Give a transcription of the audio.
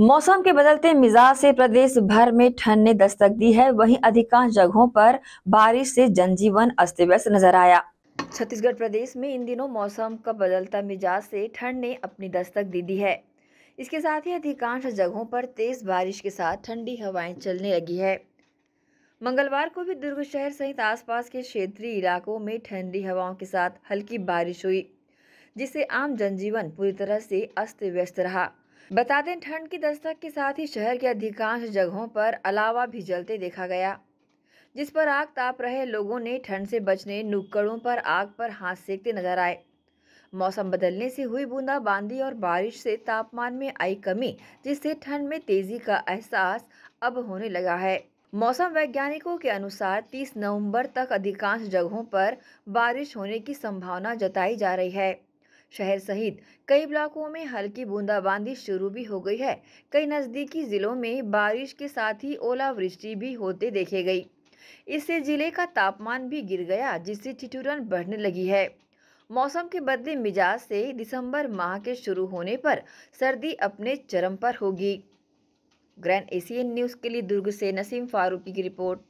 मौसम के बदलते मिजाज से प्रदेश भर में ठंड ने दस्तक दी है वहीं अधिकांश जगहों पर बारिश से जनजीवन अस्त व्यस्त नजर आया छत्तीसगढ़ प्रदेश में इन दिनों मौसम का बदलता मिजाज से ठंड ने अपनी दस्तक दे दी है इसके साथ ही अधिकांश जगहों पर तेज बारिश के साथ ठंडी हवाएं चलने लगी है मंगलवार को भी दुर्ग शहर सहित आसपास के क्षेत्रीय इलाकों में ठंडी हवाओं के साथ हल्की बारिश हुई जिससे आम जनजीवन पूरी तरह से अस्त व्यस्त रहा बता दें ठंड की दस्तक के साथ ही शहर के अधिकांश जगहों पर अलावा भी जलते देखा गया जिस पर आग ताप रहे लोगों ने ठंड से बचने नुक्कड़ों पर आग पर हाथ सेकते नजर आए मौसम बदलने से हुई बूंदाबांदी और बारिश से तापमान में आई कमी जिससे ठंड में तेजी का एहसास अब होने लगा है मौसम वैज्ञानिकों के अनुसार 30 नवंबर तक अधिकांश जगहों पर बारिश होने की संभावना जताई जा रही है शहर सहित कई ब्लॉकों में हल्की बूंदाबांदी शुरू भी हो गई है कई नज़दीकी ज़िलों में बारिश के साथ ही ओलावृष्टि भी होते देखे गई इससे जिले का तापमान भी गिर गया जिससे ठिठुरन बढ़ने लगी है मौसम के बदले मिजाज से दिसंबर माह के शुरू होने पर सर्दी अपने चरम पर होगी ग्रैंड एशियन न्यूज़ के लिए दुर्ग से नसीम फारूकी की रिपोर्ट